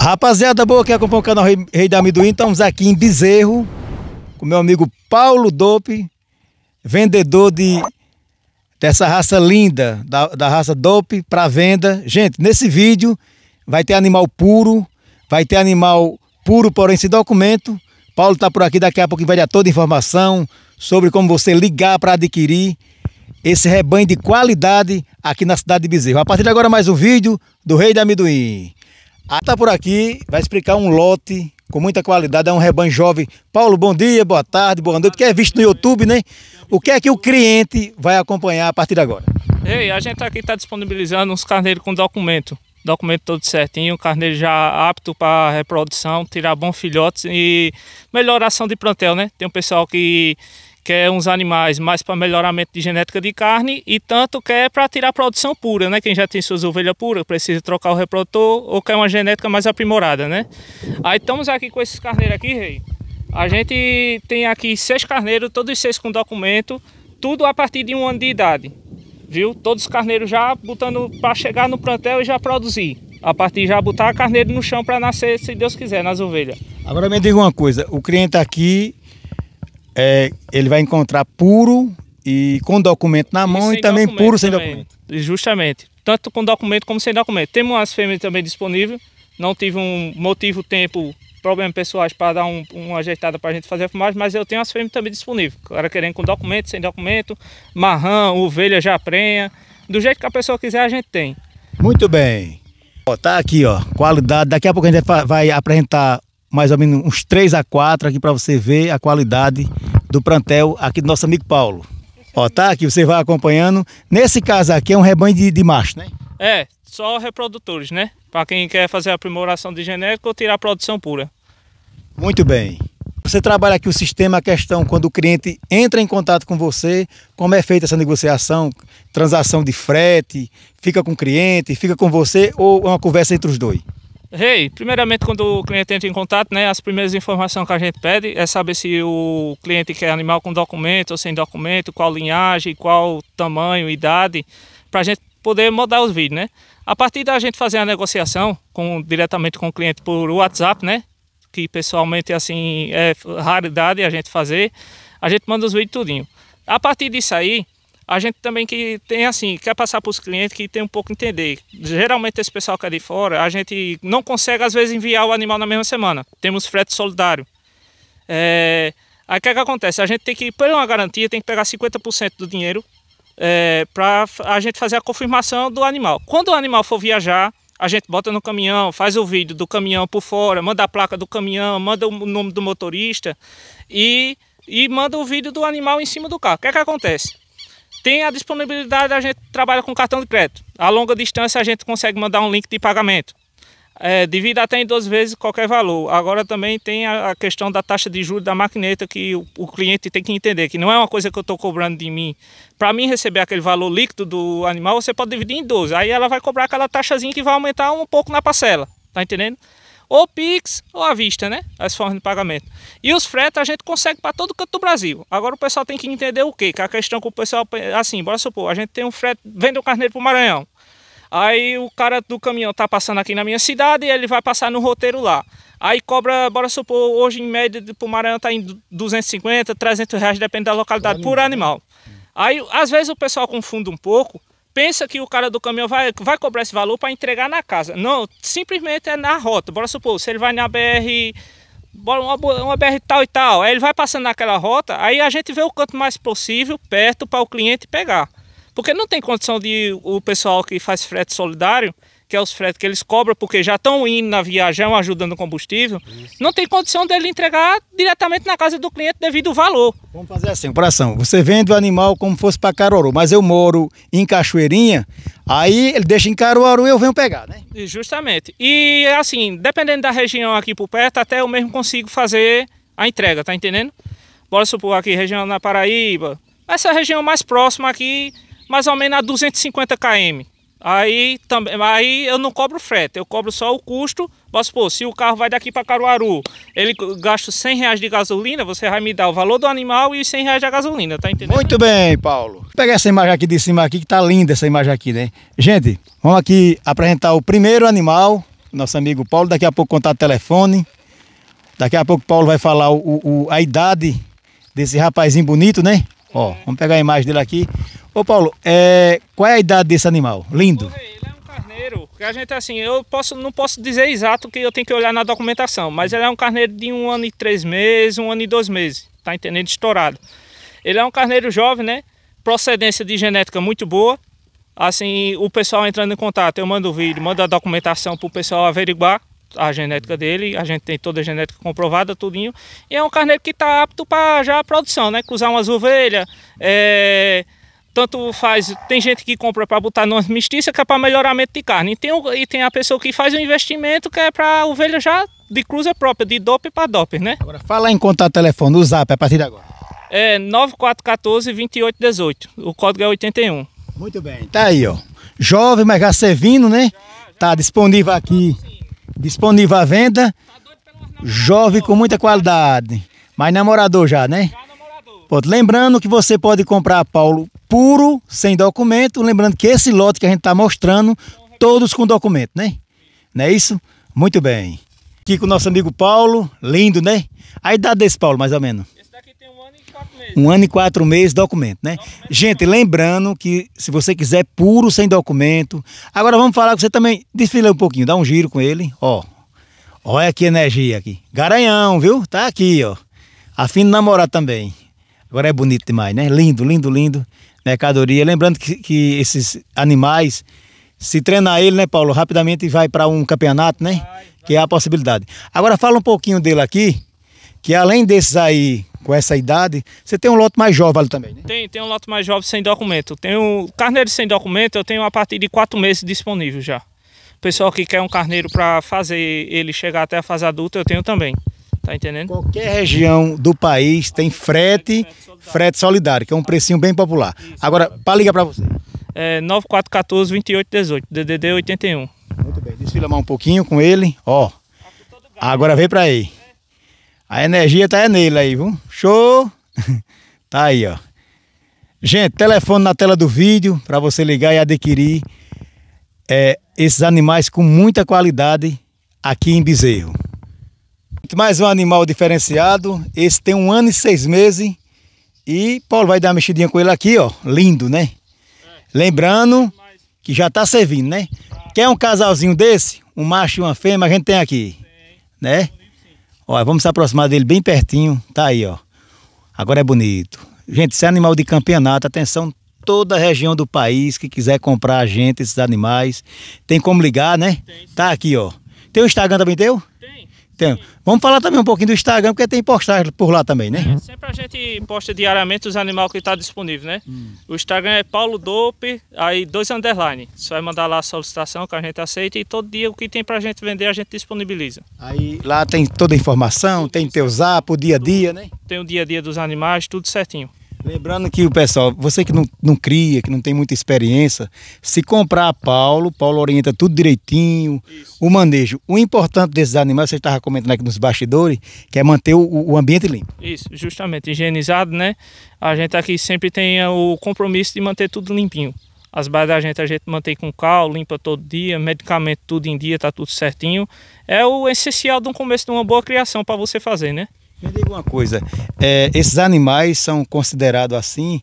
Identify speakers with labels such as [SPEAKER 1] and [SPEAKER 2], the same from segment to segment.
[SPEAKER 1] Rapaziada boa que acompanha o canal Rei, Rei da Amendoim, estamos aqui em Bezerro com meu amigo Paulo Dope, vendedor de dessa raça linda, da, da raça Dope para venda. Gente, nesse vídeo vai ter animal puro, vai ter animal puro, porém sem documento. Paulo está por aqui, daqui a pouco vai dar toda a informação sobre como você ligar para adquirir esse rebanho de qualidade aqui na cidade de Bezerro. A partir de agora mais um vídeo do Rei da Amendoim. Está ah, por aqui, vai explicar um lote com muita qualidade, é um rebanho jovem. Paulo, bom dia, boa tarde, boa noite, que é visto no YouTube, né? O que é que o cliente vai acompanhar a partir de agora?
[SPEAKER 2] Ei, a gente aqui está disponibilizando uns carneiros com documento, documento todo certinho, carneiro já apto para reprodução, tirar bons filhotes e melhoração de plantel, né? Tem um pessoal que quer é uns animais mais para melhoramento de genética de carne e tanto quer é para tirar produção pura, né? Quem já tem suas ovelhas puras precisa trocar o reprodutor ou quer uma genética mais aprimorada, né? Aí estamos aqui com esses carneiros aqui, rei. A gente tem aqui seis carneiros, todos seis com documento, tudo a partir de um ano de idade, viu? Todos os carneiros já botando para chegar no plantel e já produzir. A partir de já botar carneiro no chão para nascer, se Deus quiser, nas ovelhas.
[SPEAKER 1] Agora me diga uma coisa, o cliente aqui é, ele vai encontrar puro e com documento na mão e, e também puro sem documento.
[SPEAKER 2] Justamente. Tanto com documento como sem documento. Temos umas fêmeas também disponíveis. Não tive um motivo, tempo, problemas pessoais para dar um, uma ajeitada para a gente fazer a filmagem, mas eu tenho as fêmeas também disponíveis. O cara querendo com documento, sem documento, marrão, ovelha já prenha. Do jeito que a pessoa quiser, a gente tem.
[SPEAKER 1] Muito bem. Ó, tá aqui, ó, qualidade. Daqui a pouco a gente vai apresentar mais ou menos uns 3 a 4 aqui para você ver a qualidade do plantel aqui do nosso amigo Paulo. Ó, tá aqui, você vai acompanhando. Nesse caso aqui é um rebanho de, de macho, né?
[SPEAKER 2] É, só reprodutores, né? Para quem quer fazer a aprimoração de genérico ou tirar a produção pura.
[SPEAKER 1] Muito bem. Você trabalha aqui o sistema, a questão, quando o cliente entra em contato com você, como é feita essa negociação, transação de frete, fica com o cliente, fica com você ou é uma conversa entre os dois?
[SPEAKER 2] Rei, hey, primeiramente quando o cliente entra em contato, né, as primeiras informações que a gente pede é saber se o cliente quer animal com documento ou sem documento, qual linhagem, qual tamanho, idade, para a gente poder mudar os vídeos, né? A partir da gente fazer a negociação com, diretamente com o cliente por WhatsApp, né? Que pessoalmente assim é raridade a gente fazer, a gente manda os vídeos tudinho. A partir disso aí, a gente também que tem assim, quer passar para os clientes que tem um pouco entender. Geralmente esse pessoal que é de fora, a gente não consegue às vezes enviar o animal na mesma semana. Temos frete solidário. É, aí o que, é que acontece? A gente tem que, por uma garantia, tem que pegar 50% do dinheiro é, para a gente fazer a confirmação do animal. Quando o animal for viajar, a gente bota no caminhão, faz o vídeo do caminhão por fora, manda a placa do caminhão, manda o nome do motorista e, e manda o vídeo do animal em cima do carro. O que é que acontece? Tem a disponibilidade, a gente trabalha com cartão de crédito. A longa distância a gente consegue mandar um link de pagamento. É, devido até em 12 vezes qualquer valor. Agora também tem a, questão da taxa de juros da maquineta que o, o cliente tem que entender, que não é uma coisa que eu estou cobrando de mim. Para mim receber aquele valor líquido do animal, você pode dividir em 12. Aí ela vai cobrar aquela taxazinha que vai aumentar um pouco na parcela. Tá entendendo? ou Pix ou à vista, né? As formas de pagamento. E os fretes a gente consegue para todo canto do Brasil. Agora o pessoal tem que entender o quê? Que a questão que o pessoal, assim, bora supor, a gente tem um frete, vende um carneiro para o Maranhão. Aí o cara do caminhão tá passando aqui na minha cidade e ele vai passar no roteiro lá. Aí cobra, bora supor, hoje em média pro Maranhão tá em 250, 300 reais, depende da localidade, por né? animal. Aí às vezes o pessoal confunde um pouco pensa que o cara do caminhão vai, vai cobrar esse valor para entregar na casa. Não, simplesmente é na rota. Bora supor, se ele vai na BR, uma, uma BR tal e tal, aí ele vai passando naquela rota, aí a gente vê o quanto mais possível perto para o cliente pegar. Porque não tem condição de o pessoal que faz frete solidário que é os frete que eles cobram, porque já estão indo na viagem, ajudando o combustível, Isso. não tem condição dele entregar diretamente na casa do cliente devido ao valor. Vamos fazer assim, coração.
[SPEAKER 1] Você vende o animal como fosse para Caruaru, mas eu moro em Cachoeirinha, aí ele deixa em Caruaru e eu venho pegar, né?
[SPEAKER 2] Justamente. E assim, dependendo da região aqui por perto, até eu mesmo consigo fazer a entrega, tá entendendo? Bora supor aqui, região na Paraíba. Essa região mais próxima aqui, mais ou menos a 250 km. Aí, também, aí eu não cobro frete, eu cobro só o custo. Mas, supor, se o carro vai daqui para Caruaru, ele gasta 100 reais de gasolina, você vai me dar o valor do animal e os 100 reais da gasolina, tá entendendo?
[SPEAKER 1] Muito bem, Paulo. Vou pegar essa imagem aqui de cima aqui, que tá linda essa imagem aqui, né? Gente, vamos aqui apresentar o primeiro animal, nosso amigo Paulo. Daqui a pouco contar o telefone. Daqui a pouco o Paulo vai falar o, o, a idade desse rapazinho bonito, né? Ó, vamos pegar a imagem dele aqui. Ô Paulo, é, qual é a idade desse animal? Lindo. Ele é um
[SPEAKER 2] carneiro. a gente assim, eu posso, não posso dizer exato que eu tenho que olhar na documentação, mas ele é um carneiro de um ano e três meses, um ano e dois meses. Tá entendendo? Estourado. Ele é um carneiro jovem, né? Procedência de genética muito boa. Assim, o pessoal entrando em contato, eu mando o vídeo, mando a documentação para o pessoal averiguar a genética dele, a gente tem toda a genética comprovada, tudinho. E é um carneiro que está apto para já a produção, né? Cruzar umas ovelhas, é, tanto faz, tem gente que compra para botar no mistícia que é para melhoramento de carne. E tem, e tem a pessoa que faz o investimento que é para ovelha já de cruza própria, de dope para dope, né? Agora
[SPEAKER 1] fala em contato telefone, o zap a partir de agora.
[SPEAKER 2] É 9414-2818. O código é 81.
[SPEAKER 1] Muito bem, tá aí, ó. Jovem, mas já servindo, né? Já, já. Tá disponível aqui. Disponível à venda. Jovem com muita qualidade. Mas namorador já, né? Já Lembrando que você pode comprar, Paulo, puro, sem documento. Lembrando que esse lote que a gente está mostrando, todos com documento, né? Não é isso? Muito bem. Aqui com o nosso amigo Paulo, lindo, né? A idade desse Paulo, mais ou menos? Esse daqui tem um ano e quatro meses. Um ano e quatro meses, documento, né? Documento gente, lembrando que se você quiser puro, sem documento. Agora vamos falar com você também, desfila um pouquinho, dá um giro com ele, ó. Olha que energia aqui. Garanhão, viu? Tá aqui, ó. A fim de namorar também. Agora é bonito demais, né? Lindo, lindo, lindo. Mercadoria. Lembrando que, que esses animais, se treinar ele, né, Paulo, rapidamente vai para um campeonato, né? Que é a possibilidade. Agora fala um pouquinho dele aqui, que além desses aí com essa idade, você tem um lote mais jovem ali também, né?
[SPEAKER 2] Tem, tem um lote mais jovem sem documento. Tenho carneiro sem documento, eu tenho a partir de quatro meses disponível já. O pessoal que quer um carneiro para fazer ele chegar até a fase adulta, eu tenho também. Tá entendendo? Qualquer
[SPEAKER 1] região do país tem frete, frete solidário, que é um precinho bem popular. Agora, para ligar para você.
[SPEAKER 2] É 9414 2818, DDD 81.
[SPEAKER 1] Muito bem, desfila mais um pouquinho com ele, ó. Agora vem para aí. A energia tá é nele aí, viu? Show! Tá aí, ó. Gente, telefone na tela do vídeo para você ligar e adquirir é, esses animais com muita qualidade aqui em Bezerro. Mais um animal diferenciado. Esse tem um ano e seis meses. E Paulo vai dar uma mexidinha com ele aqui, ó. Lindo, né? Lembrando que já tá servindo, né? Quer um casalzinho desse? Um macho e uma fêmea, a gente tem aqui. Né? Ó, vamos se aproximar dele bem pertinho. Tá aí, ó. Agora é bonito. Gente, esse é animal de campeonato. Atenção, toda a região do país que quiser comprar a gente, esses animais. Tem como ligar, né? Tá aqui, ó. Tem o Instagram também teu? Tem. Vamos falar também um pouquinho do Instagram, porque tem postagem por lá também, né? É, sempre
[SPEAKER 2] a gente posta diariamente os animais que está disponíveis, né? Hum. O Instagram é Paulo Dope, aí dois underline. Você vai é mandar lá a solicitação que a gente aceita e todo dia o que tem pra gente vender a gente disponibiliza. Aí
[SPEAKER 1] lá tem toda a informação, tem teu zap, o dia a dia, né?
[SPEAKER 2] Tem o dia a dia dos animais, tudo certinho.
[SPEAKER 1] Lembrando que o pessoal, você que não, não cria, que não tem muita experiência, se comprar a Paulo, Paulo orienta tudo direitinho, Isso. o manejo. O importante desses animais, você estava comentando aqui nos bastidores, que é manter o, o ambiente limpo.
[SPEAKER 2] Isso, justamente, higienizado, né? A gente aqui sempre tem eh, o compromisso de manter tudo limpinho. As baias da gente a gente mantém com cal, limpa todo dia, medicamento tudo em dia, tá tudo certinho. É o essencial do começo de uma boa criação para você fazer, né?
[SPEAKER 1] Me diga uma coisa, é, esses animais são considerados assim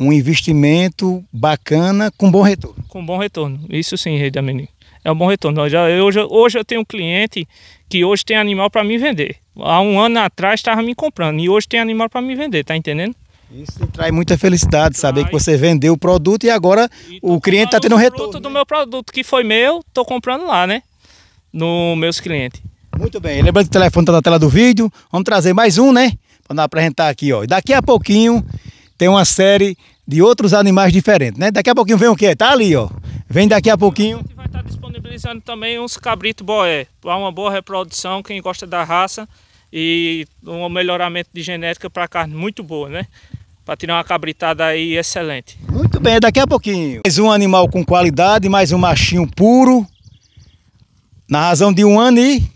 [SPEAKER 1] um investimento bacana com bom retorno?
[SPEAKER 2] Com bom retorno, isso sim, Rei da Menina. É um bom retorno. Eu já, eu, hoje, eu tenho um cliente que hoje tem animal para me vender. Há um ano atrás estava me comprando e hoje tem animal para me vender, tá entendendo?
[SPEAKER 1] Isso traz muita felicidade, saber que você vendeu o produto e agora e o cliente está tendo um retorno.
[SPEAKER 2] O produto né? do meu produto que foi meu, estou comprando lá, né? No meus clientes.
[SPEAKER 1] Muito bem, lembrando que o telefone está na tela do vídeo. Vamos trazer mais um, né? Para apresentar aqui, ó. E daqui a pouquinho tem uma série de outros animais diferentes, né? Daqui a pouquinho vem o quê? Tá ali, ó. Vem daqui a pouquinho. A gente vai estar
[SPEAKER 2] tá disponibilizando também uns cabrito boé. Para uma boa reprodução, quem gosta da raça e um melhoramento de genética para carne muito boa, né? Para tirar uma cabritada aí excelente.
[SPEAKER 1] Muito bem, daqui a pouquinho. Mais um animal com qualidade, mais um machinho puro. Na razão de um ano e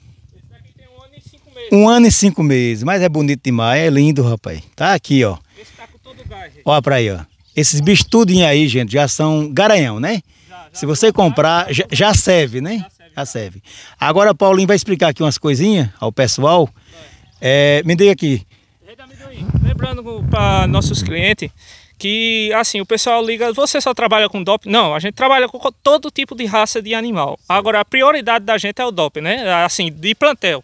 [SPEAKER 1] um ano e cinco meses, mas é bonito demais, é lindo, rapaz. Tá aqui, ó. Esse tá com todo o gás, Ó pra aí, ó. Esses bichos tudinho aí, gente, já são garanhão, né? Já, já Se você comprar, já, já, serve, né? Já serve. Já serve. Agora, Paulinho vai explicar aqui umas coisinhas ao pessoal. É, me dê aqui.
[SPEAKER 2] Lembrando para nossos clientes que assim, o pessoal liga, você só trabalha com DOP? Não, a gente trabalha com todo tipo de raça de animal. Agora a prioridade da gente é o DOP, né? Assim, de plantel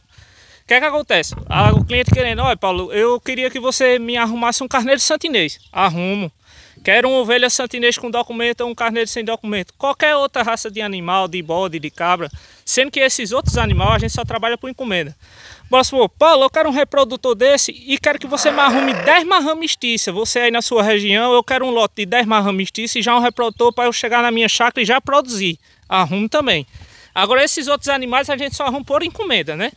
[SPEAKER 2] que é que acontece? O cliente querendo, olha Paulo, eu queria que você me arrumasse um carneiro santinês. Arrumo. Quero uma ovelha santinês com documento ou um carneiro sem documento. Qualquer outra raça de animal, de bode, de cabra. Sendo que esses outros animais a gente só trabalha por encomenda. Bora supor, Paulo, eu quero um reprodutor desse e quero que você me arrume 10 marrã mestiça. Você aí na sua região, eu quero um lote de 10 marrã mestiça e já um reprodutor para eu chegar na minha chácara e já produzir. Arrumo também. Agora esses outros animais a gente só arruma por encomenda, né?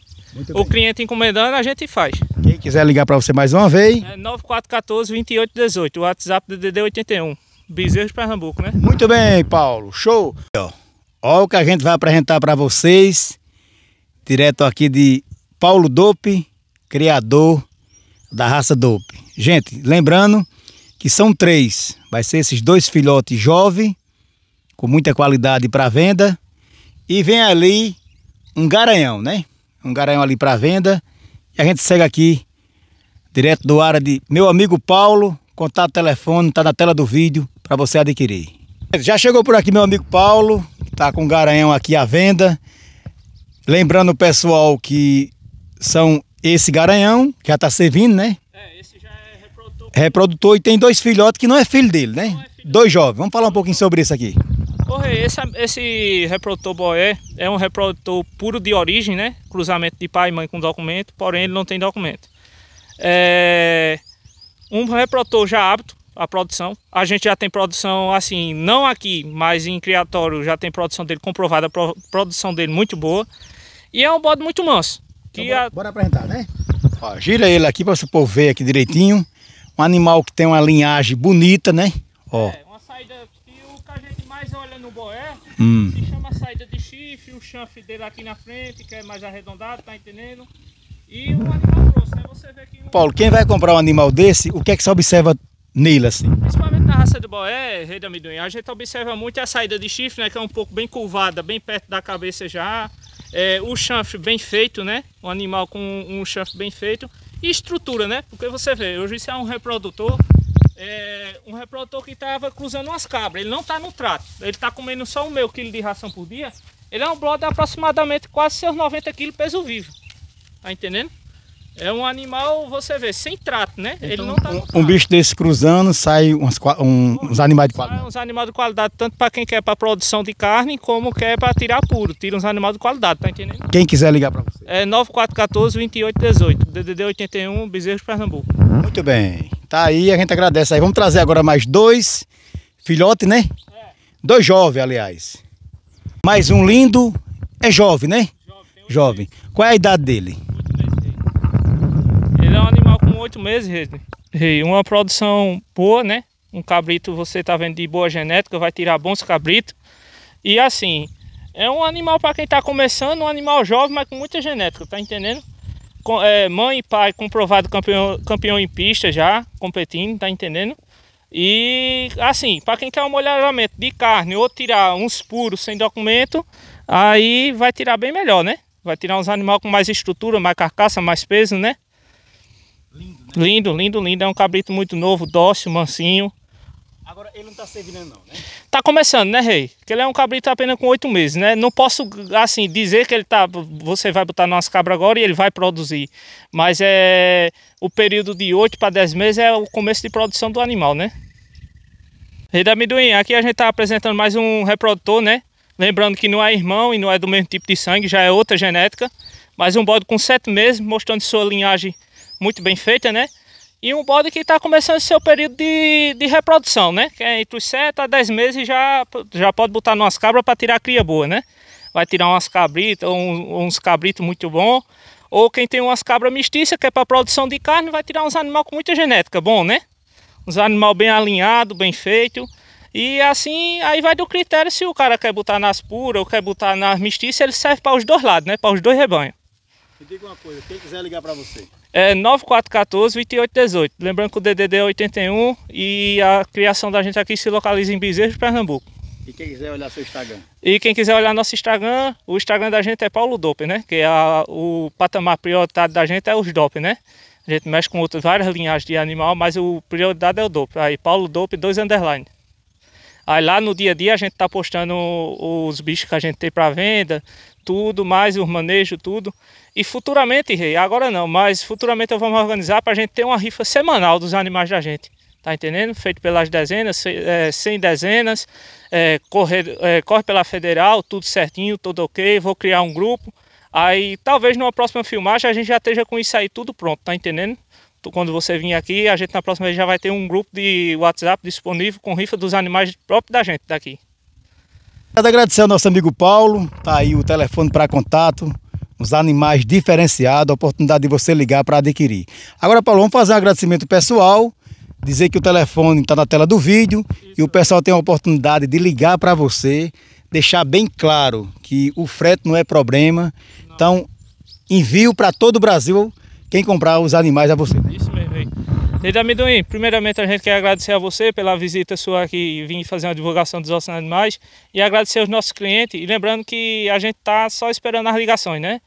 [SPEAKER 2] o cliente encomendando, a gente faz.
[SPEAKER 1] Quem quiser ligar para você mais uma vez. É
[SPEAKER 2] 9414-2818, o WhatsApp do DD81. Bezerro de Pernambuco, né?
[SPEAKER 1] Muito bem, Paulo. Show! Olha o que a gente vai apresentar para vocês, direto aqui de Paulo Dope, criador da raça Dope. Gente, lembrando que são três. Vai ser esses dois filhotes jovens, com muita qualidade para venda. E vem ali um garanhão, né? um garanhão ali para venda. E a gente segue aqui, direto do área de meu amigo Paulo. Contato telefone está na tela do vídeo para você adquirir. Já chegou por aqui meu amigo Paulo, está com um garanhão aqui à venda. Lembrando o pessoal que são esse garanhão, que já está servindo, né? É, esse já é reprodutor. Reprodutor e tem dois filhotes que não é filho dele, né? É filho dois jovens. Vamos falar um pouquinho sobre isso aqui.
[SPEAKER 2] Corre, esse, esse reprodutor boé é um reprodutor puro de origem, né? Cruzamento de pai e mãe com documento, porém ele não tem documento. É um reprodutor já apto à produção. A gente já tem produção, assim, não aqui, mas em criatório já tem produção dele comprovada, produção dele muito boa. E é um bode
[SPEAKER 1] muito manso. Então, bora, bora, apresentar, né? Ó, gira ele aqui para você povo ver aqui direitinho. Um animal que tem uma linhagem bonita, né? Ó. É, Boé, hum. se chama saída de chifre, o chanfe dele aqui na frente, que é mais arredondado, tá entendendo? E um animal grosso, né? Você vê que... Um... Paulo, quem vai comprar um animal desse, o que é que você observa nele, assim? Principalmente
[SPEAKER 2] na raça do boé, rei da amendoim, a gente observa muito a saída de chifre, né? Que é um pouco bem curvada, bem perto da cabeça já. É, o chanfre bem feito, né? Um animal com um chanfre bem feito. E estrutura, né? Porque você vê, hoje isso é um reprodutor é, um reprodutor que estava cruzando umas cabras. Ele não está no trato. Ele está comendo só um meio quilo de ração por dia. Ele é um de aproximadamente quase seus 90 quilos peso vivo. Tá entendendo? É um animal, você vê, sem trato, né? Então, ele não tá um,
[SPEAKER 1] um, bicho desse cruzando, sai um, uns animais de qualidade.
[SPEAKER 2] uns animais de qualidade, tanto para quem quer para produção de carne, como quer para tirar puro. Tira uns animais de qualidade, tá entendendo?
[SPEAKER 1] Quem quiser ligar para você.
[SPEAKER 2] É 9414-2818, DDD 81, Bezerro de Pernambuco.
[SPEAKER 1] Muito bem. Tá aí, a gente agradece aí. Vamos trazer agora mais dois filhotes, né? É. Dois jovens, aliás. Mais um lindo, é jovem, né? Jovem. jovem. Qual é a idade dele? Ele é um animal com
[SPEAKER 2] oito meses, rei. Uma
[SPEAKER 1] produção
[SPEAKER 2] boa, né? Um cabrito você tá vendo de boa genética, vai tirar bons cabritos. E assim, é um animal para quem tá começando, um animal jovem, mas com muita genética, tá entendendo? é, mãe e pai comprovado campeão, campeão em pista já, competindo, tá entendendo? E assim, para quem quer um melhoramento de carne ou tirar uns puros sem documento, aí vai tirar bem melhor, né? Vai tirar uns animais com mais estrutura, mais carcaça, mais peso, né? Lindo, né? lindo, lindo, lindo. É um cabrito muito novo, dócil, mansinho.
[SPEAKER 1] Agora, ele não está servindo não, né?
[SPEAKER 2] Tá começando, né, Rei? Porque ele é um cabrito tá apenas com oito meses, né? Não posso, assim, dizer que ele tá... Você vai botar nas cabras agora e ele vai produzir. Mas é... O período de oito para dez meses é o começo de produção do animal, né? Rei da Miduim, aqui a gente tá apresentando mais um reprodutor, né? Lembrando que não é irmão e não é do mesmo tipo de sangue, já é outra genética. Mas um bode com sete meses, mostrando sua linhagem muito bem feita, né? E um bode que está começando seu período de, de reprodução, né? Que é entre os 7 a 10 meses já, já pode botar umas cabras para tirar a cria boa, né? Vai tirar umas cabritas, uns cabritos muito bom. Ou quem tem umas cabras mestiças, que é para produção de carne, vai tirar uns animais com muita genética, bom, né? Uns animais bem alinhados, bem feitos. E assim, aí vai do critério se o cara quer botar nas puras ou quer botar nas mestiças, ele serve para os dois lados, né? Para os dois rebanhos.
[SPEAKER 1] Me diga uma coisa, quem quiser ligar para você?
[SPEAKER 2] é 9414-2818. Lembrando que o DDD é 81 e a criação da gente aqui se localiza em Bezerro, Pernambuco.
[SPEAKER 1] E quem quiser olhar seu Instagram?
[SPEAKER 2] E quem quiser olhar nosso Instagram, o Instagram da gente é Paulo Dope, né? Que é a, o patamar prioritário da gente é os Dope, né? A gente mexe com outras várias linhagens de animal, mas o prioridade é o Dope. Aí, Paulo Dope dois underline. Aí lá no dia a dia a gente está postando os bichos que a gente tem para venda, tudo, mais os manejo, tudo. E futuramente, Rei, agora não, mas futuramente eu me organizar para a gente ter uma rifa semanal dos animais da gente. Tá entendendo? Feito pelas dezenas, é, dezenas, é, corre, é, corre pela federal, tudo certinho, tudo ok. Vou criar um grupo. Aí talvez numa próxima filmagem a gente já esteja com isso aí tudo pronto, tá entendendo? quando você vir aqui, a gente na próxima vez já vai ter um grupo de WhatsApp disponível com rifa dos animais próprios da gente daqui.
[SPEAKER 1] Quero agradecer ao nosso amigo Paulo, tá aí o telefone para contato, os animais diferenciados, a oportunidade de você ligar para adquirir. Agora, Paulo, vamos fazer um agradecimento pessoal, dizer que o telefone está na tela do vídeo Isso. e o pessoal tem a oportunidade de ligar para você, deixar bem claro que o frete não é problema. Não. Então, envio para todo o Brasil quem comprar os animais a é você. Isso
[SPEAKER 2] mesmo, hein? Leida Amendoim, primeiramente a gente quer agradecer a você pela visita sua aqui e vim fazer uma divulgação dos ossos animais e agradecer aos nossos clientes. E lembrando que a gente está só esperando as ligações, né?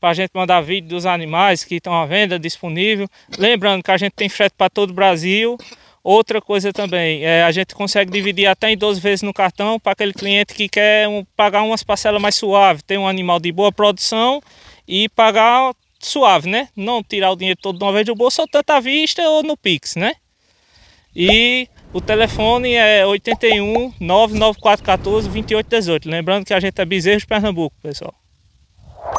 [SPEAKER 2] Para a gente mandar vídeo dos animais que estão à venda, disponível. Lembrando que a gente tem frete para todo o Brasil. Outra coisa também, é, a gente consegue dividir até em 12 vezes no cartão para aquele cliente que quer um, pagar umas parcelas mais suaves, ter um animal de boa produção e pagar suave, né? Não tirar o dinheiro todo de uma vez do bolso, ou tanto à vista ou no Pix, né? E o telefone é 81 99414 2818. Lembrando que a gente é Bezerro de Pernambuco, pessoal.